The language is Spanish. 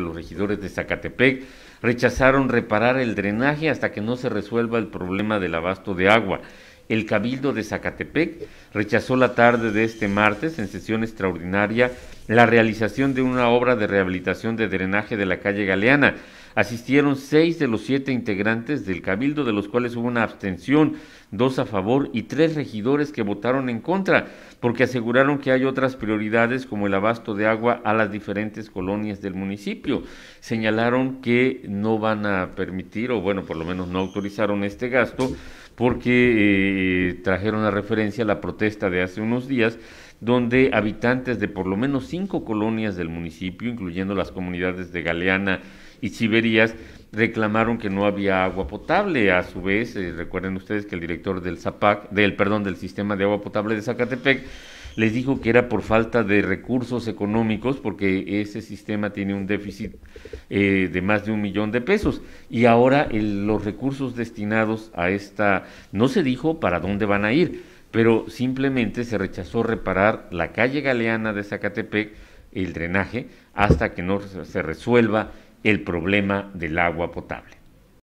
los regidores de Zacatepec rechazaron reparar el drenaje hasta que no se resuelva el problema del abasto de agua. El Cabildo de Zacatepec rechazó la tarde de este martes, en sesión extraordinaria, la realización de una obra de rehabilitación de drenaje de la calle Galeana. Asistieron seis de los siete integrantes del Cabildo, de los cuales hubo una abstención, dos a favor y tres regidores que votaron en contra porque aseguraron que hay otras prioridades como el abasto de agua a las diferentes colonias del municipio. Señalaron que no van a permitir, o bueno, por lo menos no autorizaron este gasto, porque eh, trajeron a referencia la protesta de hace unos días donde habitantes de por lo menos cinco colonias del municipio, incluyendo las comunidades de Galeana y Siberías, reclamaron que no había agua potable. A su vez, eh, recuerden ustedes que el director del ZAPAC, del perdón, del sistema de agua potable de Zacatepec, les dijo que era por falta de recursos económicos, porque ese sistema tiene un déficit eh, de más de un millón de pesos. Y ahora los recursos destinados a esta, no se dijo para dónde van a ir, pero simplemente se rechazó reparar la calle Galeana de Zacatepec, el drenaje, hasta que no se resuelva el problema del agua potable.